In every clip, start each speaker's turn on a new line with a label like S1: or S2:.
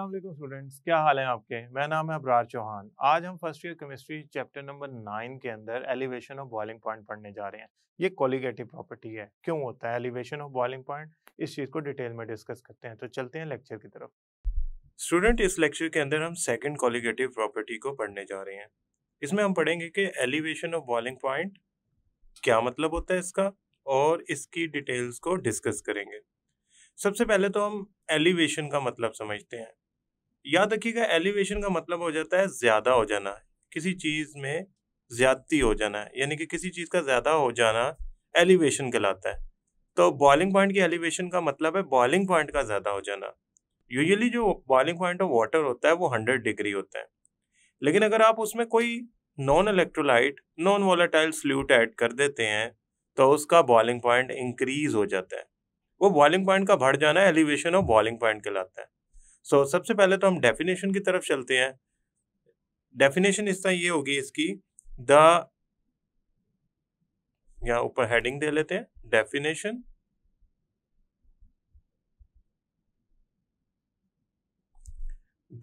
S1: Aslam students क्या हाल है आपके मेरा नाम है अबरार चौहान आज हम first year chemistry chapter number nine के अंदर एलिवेशन ऑफ बॉइलिंग पॉइंट पढ़ने जा रहे हैं ये कॉलीगेटिव प्रॉपर्टी है क्यों होता है एलिवेशन ऑफ बॉइलिंग पॉइंट इस चीज़ को डिटेल में डिस्कस करते हैं तो चलते हैं लेक्चर की तरफ स्टूडेंट इस लेक्चर के अंदर हम सेकेंड कॉलीगेटिव प्रॉपर्टी को पढ़ने जा रहे हैं इसमें हम पढ़ेंगे कि एलिवेशन ऑफ बॉइलिंग पॉइंट क्या मतलब होता है इसका और इसकी डिटेल्स को डिस्कस करेंगे सबसे पहले तो हम एलिवेशन का मतलब समझते हैं याद रखिएगा एलिवेशन का मतलब हो जाता है ज़्यादा हो जाना किसी चीज़ में ज़्यादती हो जाना यानी कि किसी चीज़ का ज़्यादा हो जाना एलिवेशन कहलाता है तो बॉइलिंग पॉइंट की एलिवेशन का मतलब है बॉइलिंग पॉइंट का ज़्यादा हो जाना यूजली जो बॉइलिंग पॉइंट ऑफ वाटर होता है वो हंड्रेड डिग्री होता है लेकिन अगर आप उसमें कोई non electrolyte non volatile solute add कर देते हैं तो उसका बॉइलिंग पॉइंट इंक्रीज हो जाता है वो बॉइलिंग पॉइंट का बढ़ जाना एलिवेशन और बॉइलिंग पॉइंट कहलाता है सो so, सबसे पहले तो हम डेफिनेशन की तरफ चलते हैं डेफिनेशन इस तरह ये होगी इसकी द यहाँ ऊपर हेडिंग दे लेते हैं definition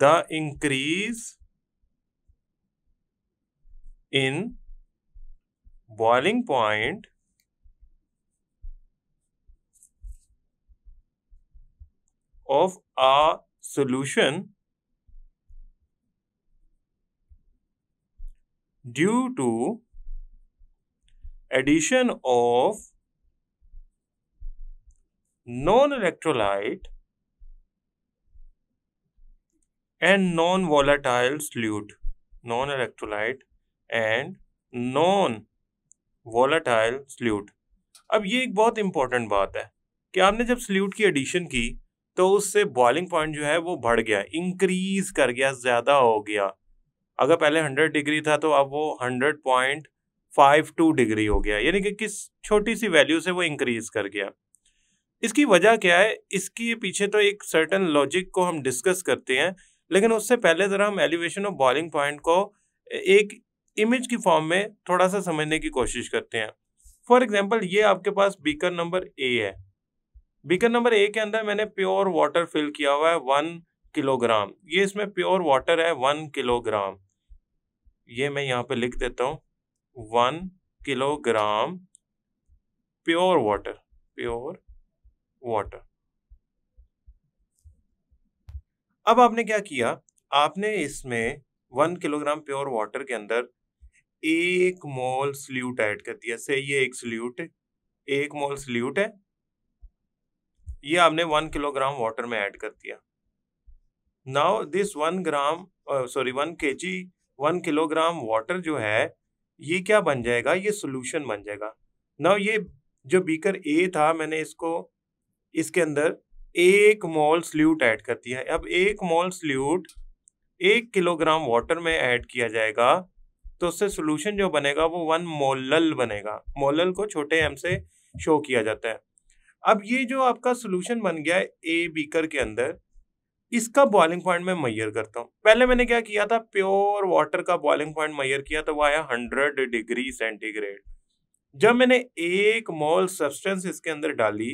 S1: the increase in boiling point of a solution due to addition of non-electrolyte and non-volatile solute non-electrolyte and non-volatile solute अब ये एक बहुत इंपॉर्टेंट बात है कि आपने जब सल्यूट की एडिशन की तो उससे बॉइलिंग पॉइंट जो है वो बढ़ गया इंक्रीज कर गया ज़्यादा हो गया अगर पहले हंड्रेड डिग्री था तो अब वो hundred point five two degree हो गया यानी कि किस छोटी सी वैल्यू से वो इंक्रीज कर गया इसकी वजह क्या है इसके पीछे तो एक सर्टन लॉजिक को हम डिस्कस करते हैं लेकिन उससे पहले ज़रा हम एलिवेशन ऑफ बॉइलिंग पॉइंट को एक इमेज की फॉर्म में थोड़ा सा समझने की कोशिश करते हैं फॉर एग्जाम्पल ये आपके पास बीकर नंबर ए है बीकर नंबर ए के अंदर मैंने प्योर वाटर फिल किया हुआ है वन किलोग्राम ये इसमें प्योर वाटर है वन किलोग्राम ये मैं यहाँ पे लिख देता हूँ one kilogram pure water pure water अब आपने क्या किया आपने इसमें वन किलोग्राम प्योर वाटर के अंदर एक मोल स्ल्यूट ऐड कर दिया से ये एक सल्यूट है एक मोल स्ल्यूट है ये आपने वन किलोग्राम वाटर में ऐड कर दिया now this one gram sorry one K G one kilogram water जो है ये क्या बन जाएगा ये सोल्यूशन बन जाएगा नाउ ये जो बीकर ए था मैंने इसको इसके अंदर एक मोल स्ल्यूट ऐड कर दिया अब एक मोल स्ल्यूट एक किलोग्राम वाटर में ऐड किया जाएगा तो उससे सोल्यूशन जो बनेगा वो वन मोलल बनेगा मोलल को छोटे एम से शो किया जाता है अब ये जो आपका सोल्यूशन बन गया है ए बीकर के अंदर इसका बॉइलिंग पॉइंट मैं मैयर करता हूँ पहले मैंने क्या किया था प्योर वाटर का बॉइलिंग पॉइंट मैयर किया तो वो आया हंड्रेड डिग्री सेंटीग्रेड जब मैंने एक मोल सब्सटेंस इसके अंदर डाली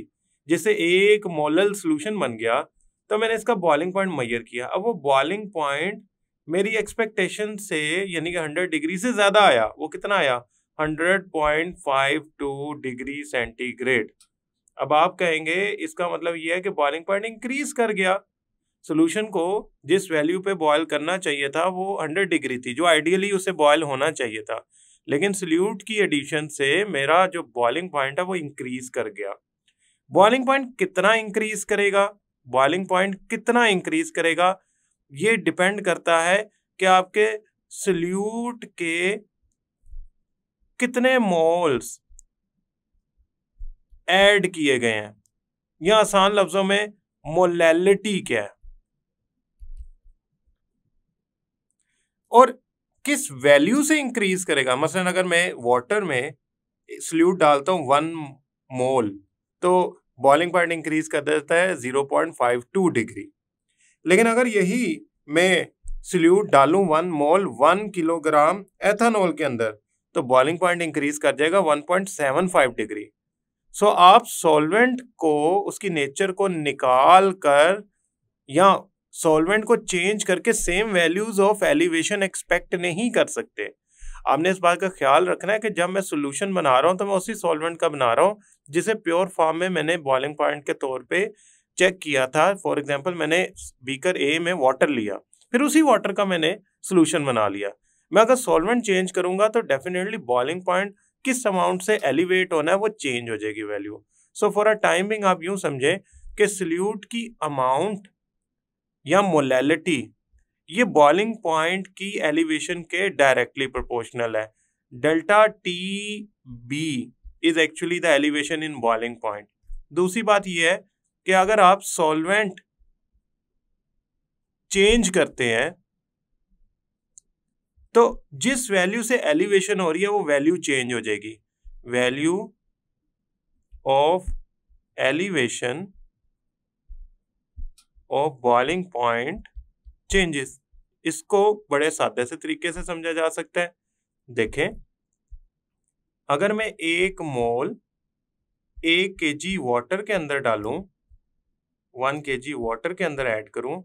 S1: जिससे एक मोलल सोल्यूशन बन गया तो मैंने इसका बॉइलिंग पॉइंट मैयर किया अब वो बॉइलिंग पॉइंट मेरी एक्सपेक्टेशन से यानी कि हंड्रेड डिग्री से ज़्यादा आया वो कितना आया hundred point five two degree centigrade अब आप कहेंगे इसका मतलब ये है कि बॉइलिंग पॉइंट इंक्रीज कर गया सोल्यूशन को जिस वैल्यू पे बॉयल करना चाहिए था वो हंड्रेड डिग्री थी जो आइडियली उसे बॉयल होना चाहिए था लेकिन सल्यूट की एडिशन से मेरा जो बॉइलिंग पॉइंट है वो इंक्रीज कर गया बॉइलिंग पॉइंट कितना इंक्रीज करेगा बॉइलिंग पॉइंट कितना इंक्रीज करेगा ये डिपेंड करता है कि आपके सल्यूट के कितने मोल्स ऐड किए गए हैं या आसान लफ्जों में मोलैलिटी क्या है और किस वैल्यू से इंक्रीज करेगा मसलन अगर मैं वाटर में सल्यूट डालता हूं वन मोल तो बॉइलिंग पॉइंट इंक्रीज कर देता है zero point five two degree लेकिन अगर यही मैं सल्यूट डालूं one mole one kilogram ethanol के अंदर तो बॉइलिंग पॉइंट इंक्रीज कर जाएगा one point seven five degree so आप सॉल्वेंट को उसकी नेचर को निकाल कर या सॉल्वेंट को चेंज करके same values of elevation expect नहीं कर सकते आपने इस बात का ख्याल रखना है कि जब मैं सोल्यूशन बना रहा हूँ तो मैं उसी सॉल्वेंट का बना रहा हूँ जिसे प्योर फॉर्म में मैंने बॉइलिंग पॉइंट के तौर पे चेक किया था फॉर एग्जांपल मैंने बीकर ए में वाटर लिया फिर उसी वाटर का मैंने सोल्यूशन बना लिया मैं अगर सॉल्वेंट चेंज करूंगा तो डेफिनेटली बॉइलिंग पॉइंट किस अमाउंट से एलिवेट होना है वो चेंज हो जाएगी value so for a time being आप यूं समझें कि सल्यूट की अमाउंट या मोलैलिटी ये बॉलिंग पॉइंट की एलिवेशन के डायरेक्टली प्रोपोर्शनल है delta T B is actually the elevation in boiling point दूसरी बात यह है कि अगर आप सॉल्वेंट चेंज करते हैं तो जिस वैल्यू से एलिवेशन हो रही है वो वैल्यू चेंज हो जाएगी value of elevation of boiling point changes इसको बड़े सादे से तरीके से समझा जा सकता है देखें अगर मैं एक मोल एक के जी वाटर के अंदर डालूं वन के जी वाटर के अंदर ऐड करूं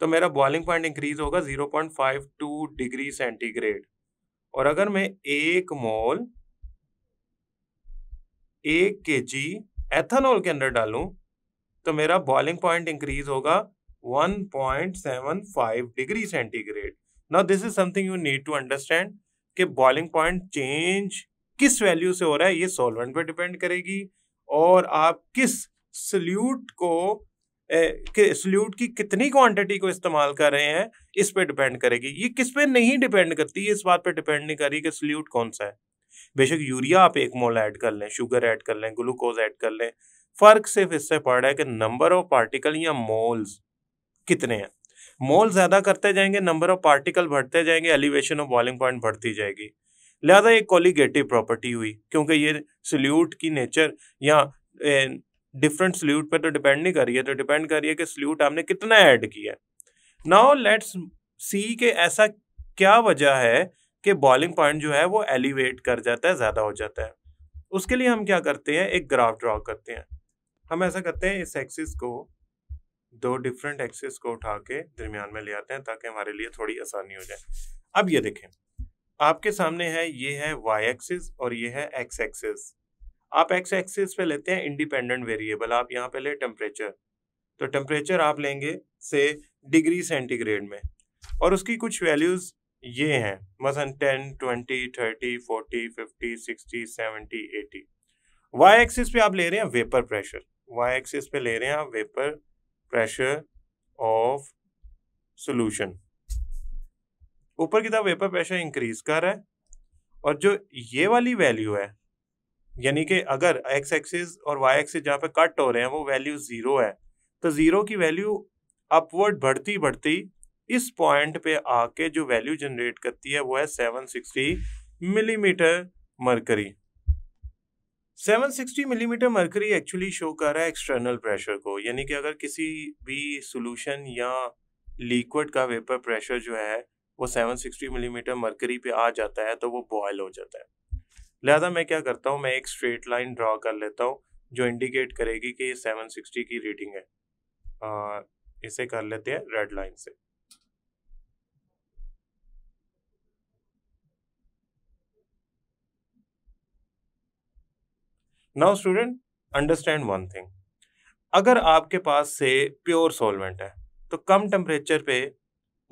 S1: तो मेरा बॉइलिंग पॉइंट इंक्रीज होगा 0.52 डिग्री सेंटीग्रेड और अगर मैं एक मोल एक के जी एथेनॉल के अंदर डालूं तो मेरा बॉइलिंग पॉइंट इंक्रीज होगा 1.75 degree centigrade now this is something you need to understand कि बॉइलिंग पॉइंट चेंज किस वैल्यू से हो रहा है ये सॉल्वेंट पर डिपेंड करेगी और आप किस सल्यूट को कि सल्यूट की कितनी क्वांटिटी को इस्तेमाल कर रहे हैं इस पे डिपेंड करेगी ये किस पे नहीं डिपेंड करती इस बात पे डिपेंड नहीं करी कि सल्यूट कौन सा है बेशक यूरिया आप एक मोल ऐड कर लें शुगर ऐड कर लें ग्लूकोज ऐड कर लें फ़र्क सिर्फ इससे पड़ रहा है कि नंबर ऑफ पार्टिकल या मोल्स कितने हैं मोल ज़्यादा करते जाएंगे नंबर ऑफ पार्टिकल बढ़ते जाएंगे एलिवेशन ऑफ बॉलिंग पॉइंट बढ़ती जाएगी लिहाजा एक कॉलीगेटिव प्रॉपर्टी हुई क्योंकि ये सल्यूट की नेचर या डिफरेंट सल्यूट पे तो डिपेंड नहीं कर रही है तो डिपेंड कर रही है कि सल्यूट आपने कितना ऐड किया है नाउ लेट्स सी के ऐसा क्या वजह है कि बॉलिंग पॉइंट जो है वो एलिवेट कर जाता है ज़्यादा हो जाता है उसके लिए हम क्या करते हैं एक ग्राफ ड्रॉ करते हैं हम ऐसा करते हैं इस एक्सिस को दो डिफरेंट एक्सिस को उठा के दरमियान में ले आते हैं ताकि हमारे लिए थोड़ी आसानी हो जाए अब ये देखें आपके सामने है ये है वाई एक्सिस और ये है एक्स एक्सिस आप एक्स एक्सिस पे लेते हैं इंडिपेंडेंट वेरिएबल आप यहाँ पे ले टेम्परेचर तो टेम्परेचर आप लेंगे से डिग्री सेंटीग्रेड में और उसकी कुछ वैल्यूज़ ये हैं मसन ten twenty thirty forty fifty sixty seventy eighty Y axis पे आप ले रहे हैं वेपर प्रेशर वाई एक्सिस पे ले रहे हैं आप वेपर प्रेशर ऑफ सोल्यूशन ऊपर की तरफ वेपर प्रेशर इंक्रीज कर रहा है और जो ये वाली वैल्यू है यानी कि अगर एक्स एक्सिस और वाई एक्सिस जहाँ पे कट हो रहे हैं वो वैल्यू ज़ीरो है तो ज़ीरो की वैल्यू अपवर्ड बढ़ती बढ़ती इस पॉइंट पे आके जो वैल्यू जनरेट करती है वो है seven sixty millimetre mercury seven sixty millimetre mercury actually show कर रहा है एक्सटर्नल प्रेशर को यानी कि अगर किसी भी सोल्यूशन या लिक्विड का वेपर प्रेशर जो है वो सेवन सिक्सटी मिलीमीटर मरकरी पे आ जाता है तो वो बॉयल हो जाता है लिहाजा मैं क्या करता हूँ मैं एक स्ट्रेट लाइन ड्रॉ कर लेता हूँ जो इंडिकेट करेगी कि ये 760 की रीडिंग है आ, इसे कर लेते हैं रेड लाइन से now student understand one thing अगर आपके पास से प्योर सॉल्वेंट है तो कम टेम्परेचर पे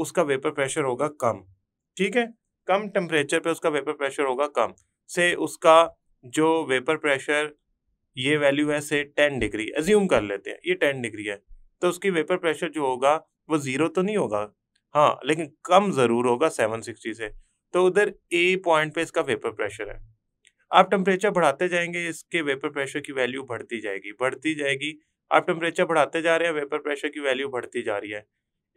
S1: उसका वेपर प्रेशर होगा कम ठीक है कम टेम्परेचर पे उसका वेपर प्रेशर होगा कम से उसका जो वेपर प्रेशर ये वैल्यू है से टेन डिग्री एज्यूम कर लेते हैं ये टेन डिग्री है तो उसकी वेपर प्रेशर जो होगा वो ज़ीरो तो नहीं होगा हाँ लेकिन कम ज़रूर होगा सेवन सिक्सटी से तो उधर ए पॉइंट पे इसका वेपर प्रेशर है आप टेम्परेचर बढ़ाते जाएंगे इसके वेपर प्रेशर की वैल्यू बढ़ती जाएगी बढ़ती जाएगी आप टेम्परेचर बढ़ाते जा रहे हैं वेपर प्रेशर की वैल्यू बढ़ती जा रही है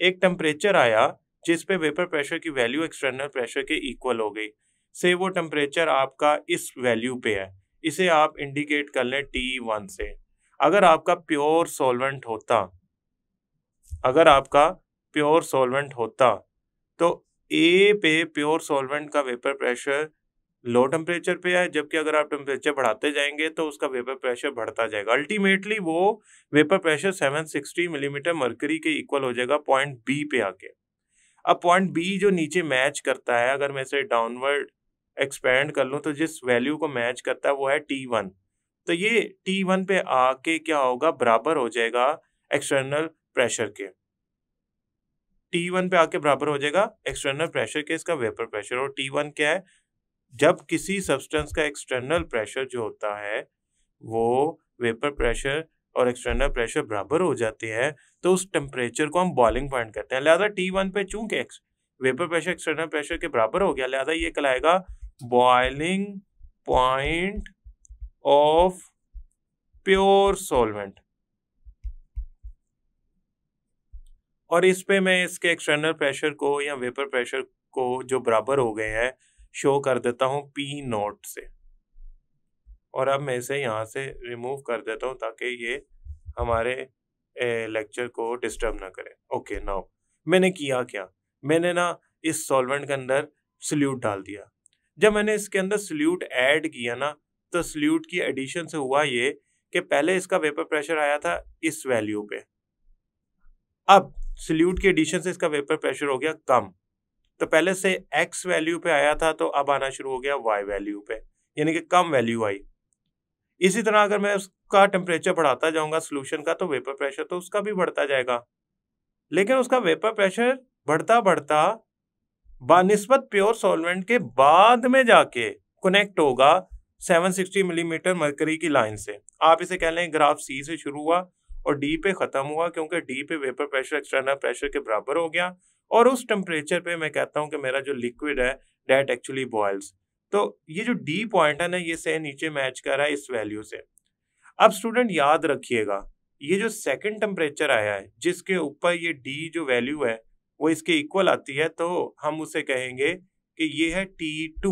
S1: एक टेम्परेचर आया जिस पे वेपर प्रेशर की वैल्यू एक्सटर्नल प्रेशर के इक्वल हो गई से वो टेम्परेचर आपका इस वैल्यू पे है इसे आप इंडिकेट कर लें टी वन से अगर आपका प्योर सॉल्वेंट होता अगर आपका प्योर सॉल्वेंट होता तो ए पे प्योर सॉल्वेंट का वेपर प्रेशर लो टेम्परेचर पे है जबकि अगर आप टेम्परेचर बढ़ाते जाएंगे तो उसका वेपर प्रेशर बढ़ता जाएगा अल्टीमेटली वो vapour pressure 760 millimetre mm mercury के इक्वल हो जाएगा पॉइंट बी पे आके अब पॉइंट बी जो नीचे मैच करता है अगर मैं इसे डाउनवर्ड एक्सपेंड कर लूँ तो जिस वैल्यू को मैच करता है वो है टी वन तो ये टी वन पे आके क्या होगा बराबर हो जाएगा एक्सटर्नल प्रेशर के टी वन पे आके बराबर हो जाएगा एक्सटर्नल प्रेशर के इसका वेपर प्रेशर और टी वन क्या है जब किसी सब्सटेंस का एक्सटर्नल प्रेशर जो होता है वो वेपर प्रेशर और एक्सटर्नल प्रेशर बराबर हो जाते हैं तो उस टेम्परेचर को हम बॉइलिंग पॉइंट कहते हैं लिहाजा टी वन पे चूंकि वेपर प्रेशर एक्सटर्नल प्रेशर के बराबर हो गया लिहाजा ये कहलाएगा boiling point of pure solvent और इस पे मैं इसके एक्सटर्नल प्रेशर को या वेपर प्रेशर को जो बराबर हो गए हैं शो कर देता हूँ पी नोट से और अब मैं इसे यहाँ से रिमूव कर देता हूँ ताकि ये हमारे लेक्चर को डिस्टर्ब ना करे ओके नाउ मैंने किया क्या मैंने ना इस सॉल्वेंट के अंदर सल्यूट डाल दिया जब मैंने इसके अंदर सल्यूट ऐड किया ना तो सल्यूट की एडिशन से हुआ ये कि पहले इसका वेपर प्रेशर आया था इस वैल्यू पे अब सल्यूट की एडिशन से इसका वेपर प्रेशर हो गया कम तो पहले से एक्स वैल्यू पे आया था तो अब आना शुरू हो गया वाई वैल्यू पे यानी कि कम वैल्यू आई इसी तरह अगर मैं उसका टेम्परेचर बढ़ाता जाऊंगा सोल्यूशन का तो वेपर प्रेशर तो उसका भी बढ़ता जाएगा लेकिन उसका वेपर प्रेशर बढ़ता बढ़ता बानस्बत प्योर सॉल्वेंट के बाद में जाके कनेक्ट होगा 760 मिलीमीटर mm मरकरी की लाइन से आप इसे कह लें ग्राफ सी से शुरू हुआ और डी पे ख़त्म हुआ क्योंकि डी पे वेपर प्रेशर एक्सटर्नल प्रेशर के बराबर हो गया और उस टेम्परेचर पे मैं कहता हूँ कि मेरा जो लिक्विड है डेट एक्चुअली बॉयल्स तो ये जो डी पॉइंट है ना ये से नीचे मैच कर रहा है इस वैल्यू से अब स्टूडेंट याद रखिएगा ये जो सेकेंड टेम्परेचर आया है जिसके ऊपर ये डी जो वैल्यू है वो इसके इक्वल आती है तो हम उसे कहेंगे कि ये है टी टू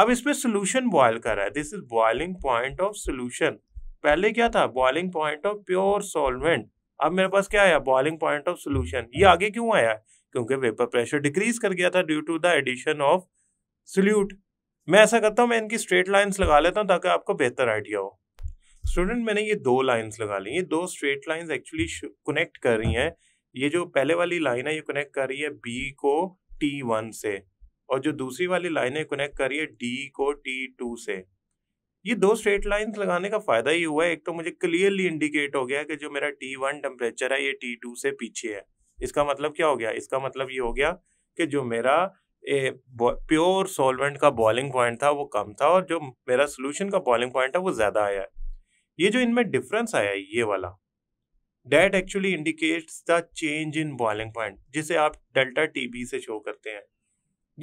S1: अब इस पर सोल्यूशन बॉयल कर रहा है this is boiling point of solution पहले क्या था boiling point of pure solvent अब मेरे पास क्या आया बॉयलिंग पॉइंट ऑफ सोल्यूशन ये आगे क्यों आया क्योंकि वेपर प्रेशर डिक्रीज कर गया था due to the addition of solute मैं ऐसा करता हूँ मैं इनकी स्ट्रेट लाइन्स लगा लेता हूँ ताकि आपको बेहतर आइडिया हो स्टूडेंट मैंने ये दो लाइन्स लगा ली ये दो स्ट्रेट लाइन्स एक्चुअली कनेक्ट कर रही हैं ये जो पहले वाली लाइन है ये कनेक्ट कर रही है बी को टी वन से और जो दूसरी वाली लाइन है कनेक्ट कर रही है डी को टी टू से ये दो स्ट्रेट लाइंस लगाने का फायदा ही हुआ है एक तो मुझे क्लियरली इंडिकेट हो गया कि जो मेरा टी वन टेम्परेचर है ये टी टू से पीछे है इसका मतलब क्या हो गया इसका मतलब ये हो गया कि जो मेरा ए, प्योर सॉल्वेंट का बॉइलिंग पॉइंट था वो कम था और जो मेरा सॉल्यूशन का बॉइलिंग पॉइंट है वो ज़्यादा आया है ये जो इनमें डिफरेंस आया है ये वाला that actually indicates the change in boiling point जिसे आप डेल्टा टीबी से शो करते हैं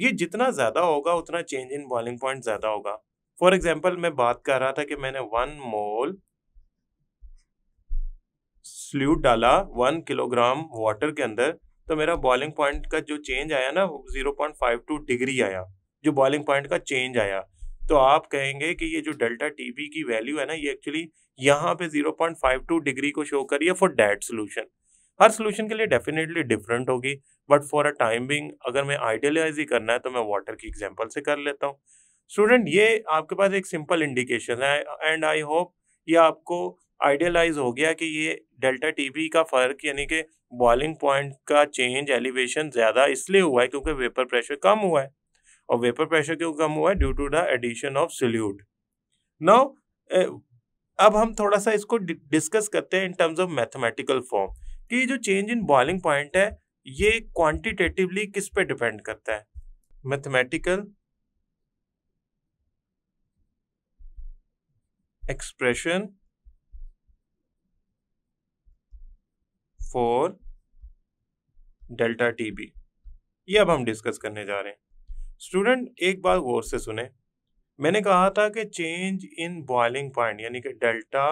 S1: ये जितना ज़्यादा होगा उतना चेंज इन बॉइलिंग पॉइंट ज़्यादा होगा फॉर एग्जाम्पल मैं बात कर रहा था कि मैंने वन मोल स्ल्यूट डाला वन किलोग्राम वाटर के अंदर तो मेरा बॉइलिंग पॉइंट का जो चेंज आया ना zero point five two degree आया जो बॉइलिंग पॉइंट का चेंज आया तो आप कहेंगे कि ये जो डेल्टा टीबी की वैल्यू है ना ये एक्चुअली यहाँ पे 0.52 डिग्री को शो करिए फॉर डैट सोल्यूशन हर सोल्यूशन के लिए डेफिनेटली डिफरेंट होगी but for a time being अगर मैं आइडियलाइज ही करना है तो मैं वाटर की एग्जाम्पल से कर लेता हूँ स्टूडेंट ये आपके पास एक सिंपल इंडिकेशन है एंड आई होप ये आपको आइडियलाइज हो गया कि ये डेल्टा टीबी का फर्क यानी कि बॉइलिंग पॉइंट का चेंज एलिवेशन ज़्यादा इसलिए हुआ है क्योंकि वेपर प्रेशर कम हुआ है और वेपर प्रेशर क्यों कम हुआ है due to the addition of solute now अब हम थोड़ा सा इसको डिस्कस करते हैं in terms of mathematical form कि जो चेंज इन बॉइलिंग पॉइंट है ये क्वांटिटेटिवली किस पे डिपेंड करता है mathematical expression for delta TB ये अब हम डिस्कस करने जा रहे हैं स्टूडेंट एक बार गौर से सुने मैंने कहा था कि चेंज इन बॉइलिंग पॉइंट यानी कि डेल्टा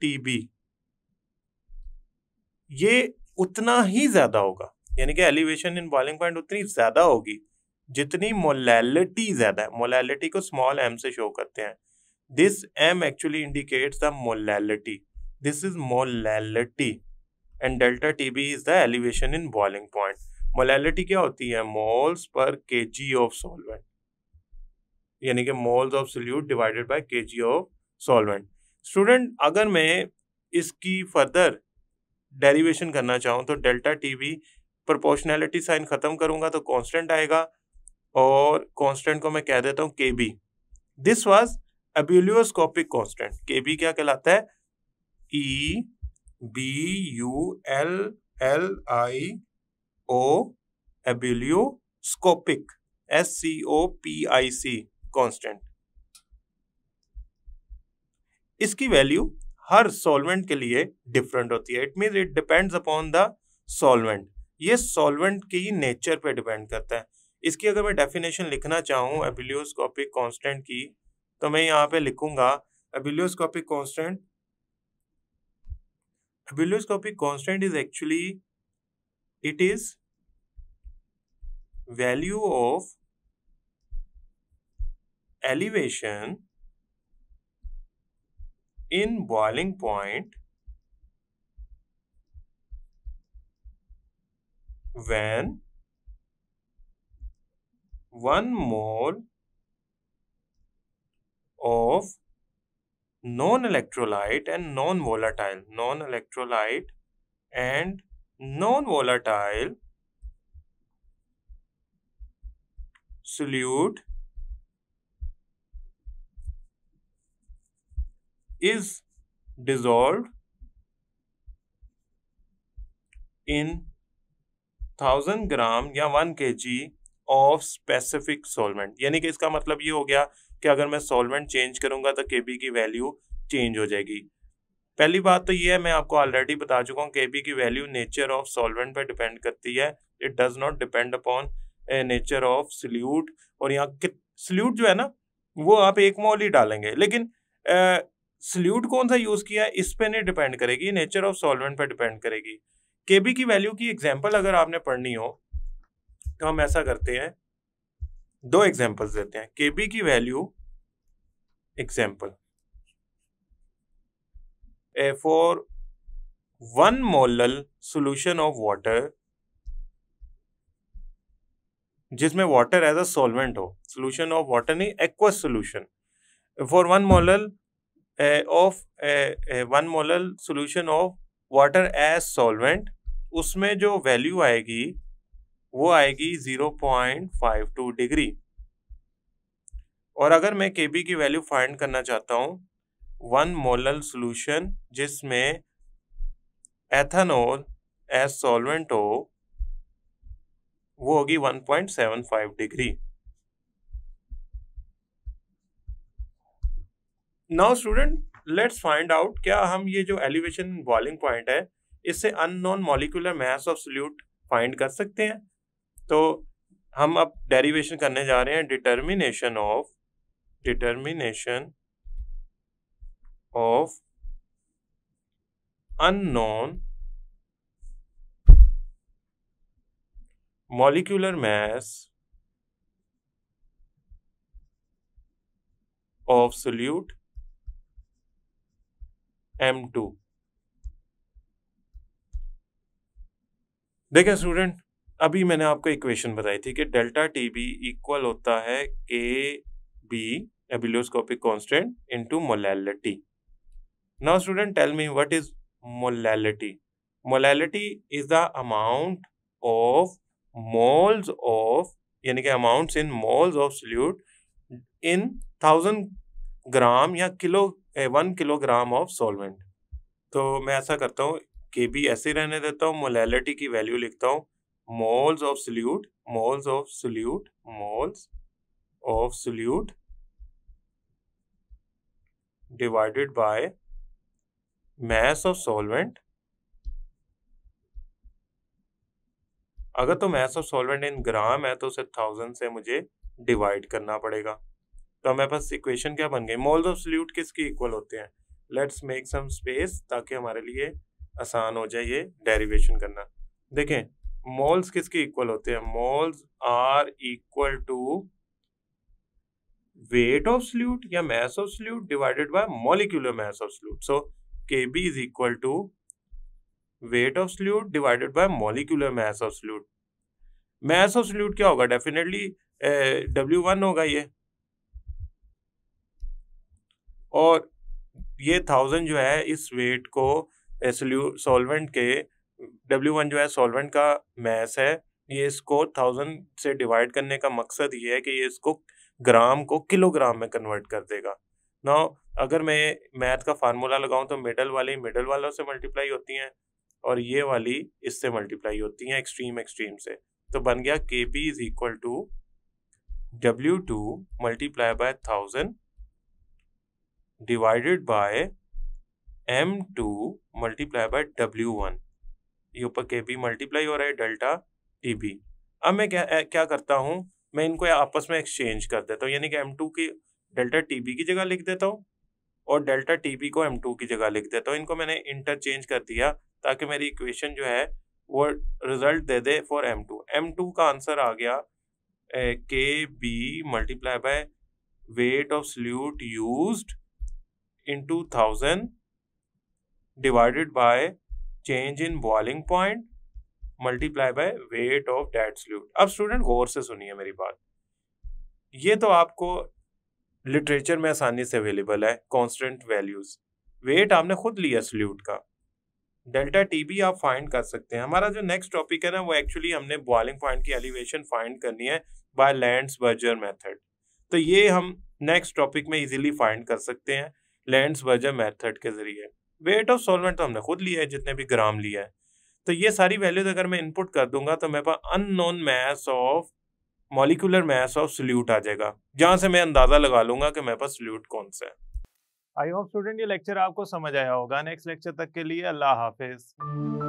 S1: टी बी ये उतना ही ज़्यादा होगा यानी कि एलिवेशन इन बॉइलिंग पॉइंट उतनी ज़्यादा होगी जितनी मोलैलिटी ज़्यादा है मोलैलिटी को स्मॉल एम से शो करते हैं this M actually indicates the molality this is molality and delta TB is the elevation in boiling point molality क्या होती है मोल्स पर के जी ऑफ सॉल्वेंट यानी कि moles of solute divided by K G of solvent student अगर मैं इसकी further derivation करना चाहूँ तो delta T V proportionality sign ख़त्म करूँगा तो कॉन्स्टेंट आएगा और कॉन्स्टेंट को मैं कह देता हूँ K B this was ebullioscopic constant K B क्या कहलाता है E B U L L I O ebullioscopic S C O P I C constant इसकी वैल्यू हर सॉल्वेंट के लिए डिफरेंट होती है it mean it depends upon the solvent ये सॉल्वेंट की नेचर पे डिपेंड करता है इसकी अगर मैं डेफिनेशन लिखना चाहूँ एबिलियोस्कोपिक कांस्टेंट की तो मैं यहाँ पे लिखूंगा ebullioscopic constant ebullioscopic constant is actually it is value of elevation in boiling point when one mole of non-electrolyte and non-volatile non-electrolyte and non-volatile solute is dissolved in 1000 gram या 1 kg of specific solvent यानी कि इसका मतलब ये हो गया कि अगर मैं सॉल्वेंट चेंज करूंगा तो के की वैल्यू चेंज हो जाएगी पहली बात तो ये है मैं आपको ऑलरेडी बता चुका हूँ के बी की वैल्यू नेचर ऑफ सॉल्वेंट पर डिपेंड करती है it does not depend upon nature of solute और यहाँ सल्यूट जो है ना वो आप एक मॉल ही डालेंगे लेकिन सल्यूट कौन सा यूज़ किया है इस पर नहीं डिपेंड करेगी नेचर ऑफ सॉल्वेंट पर डिपेंड करेगी के बी की वैल्यू की एग्जाम्पल अगर आपने पढ़नी हो तो हम ऐसा करते हैं दो एग्जाम्पल्स देते हैं के बी की value example A for one molal solution of water जिसमें वाटर एज अ सॉल्वेंट हो सोल्यूशन ऑफ वाटर नहीं aqueous solution for one molal of one molal solution of water as solvent उसमें जो value आएगी वो आएगी zero point five two degree और अगर मैं के बी की वैल्यू फाइंड करना चाहता हूँ वन मोलल सोल्यूशन जिसमें एथेनॉल एज सॉल्वेंट हो वो होगी 1.75 degree now student let's find out क्या हम ये जो एलिवेशन बॉइलिंग पॉइंट है इससे unknown molecular mass of solute find कर सकते हैं तो हम अब डेरिवेशन करने जा रहे हैं determination of determination of unknown molecular mass of solute M2 देखें स्टूडेंट अभी मैंने आपको इक्वेशन बताई थी कि डेल्टा टी बी इक्वल होता है A B ebullioscopic constant into molality now student tell me what is molality molality is the amount of moles of यानी कि amounts in moles of solute in thousand gram या kilo one kilogram of solvent तो मैं ऐसा करता हूँ K B ऐसे रहने देता हूँ मोलैलिटी की वैल्यू लिखता हूँ moles of solute moles of solute moles of solute divided by mass of solvent अगर तो mass of solvent in gram है तो उसे थाउजेंड से मुझे डिवाइड करना पड़ेगा तो हमारे पास इक्वेशन क्या बन गई मोल्स ऑफ सल्यूट किसके इक्वल होते हैं लेट्स मेक सम स्पेस ताकि हमारे लिए आसान हो जाए ये डेरिवेशन करना देखें मोल्स किसके इक्वल होते हैं moles are equal to weight of solute या mass of solute divided by molecular mass of solute so kb is equal to weight of solute divided by molecular mass of solute mass of solute क्या होगा definitely W one होगा ये और ये thousand जो है इस वेट को सॉल्वेंट के डब्ल्यू वन जो है सॉल्वेंट का मैस है ये इसको थाउजेंड से डिवाइड करने का मकसद ये है कि ये इसको ग्राम को किलोग्राम में कन्वर्ट कर देगा नाउ अगर मैं मैथ का फार्मूला लगाऊं तो मिडल वाली मिडल वालों से मल्टीप्लाई होती हैं और ये वाली इससे मल्टीप्लाई होती हैं एक्सट्रीम एक्सट्रीम से तो बन गया K P is equal to W two multiply by thousand divided by M two multiply by W one ये ऊपर के पी मल्टीप्लाई हो रहा है डेल्टा टी बी अब मैं क्या क्या करता हूँ मैं इनको आपस में एक्सचेंज कर देता हूँ यानी कि एम टू की डेल्टा टी बी की जगह लिख देता हूँ और डेल्टा टी को एम टू की जगह लिख देता तो हूँ इनको मैंने इंटरचेंज कर दिया ताकि मेरी इक्वेशन जो है वो रिजल्ट दे दे for M two M two का आंसर आ गया K B multiply by weight of solute use into thousand divided by change in boiling point multiply by weight of that solute अब student गौर से सुनिए मेरी बात ये तो आपको लिटरेचर में आसानी से अवेलेबल है कॉन्स्टेंट वैल्यूज वेट आपने खुद लिया सल्यूट का डेल्टा टी भी आप फाइंड कर सकते हैं हमारा जो नेक्स्ट टॉपिक है ना वो एक्चुअली हमने बॉइलिंग पॉइंट की एलिवेशन फाइंड करनी है बाय लैंड वर्जर मैथड तो ये हम नेक्स्ट टॉपिक में इजिली फाइंड कर सकते हैं लैंड वर्जर मैथड के जरिए वेट ऑफ सॉल्वेंट तो हमने खुद लिया है जितने भी ग्राम लिया है तो ये सारी वैल्यूज अगर मैं इनपुट कर दूंगा तो मेरे पास unknown math of molecular mass of solute आ जाएगा जहाँ से मैं अंदाजा लगा लूंगा कि मेरे पास सोल्यूट कौन सा है आई होप स्टूडेंट ये लेक्चर आपको समझ आया होगा नेक्स्ट लेक्चर तक के लिए अल्लाह हाफिज़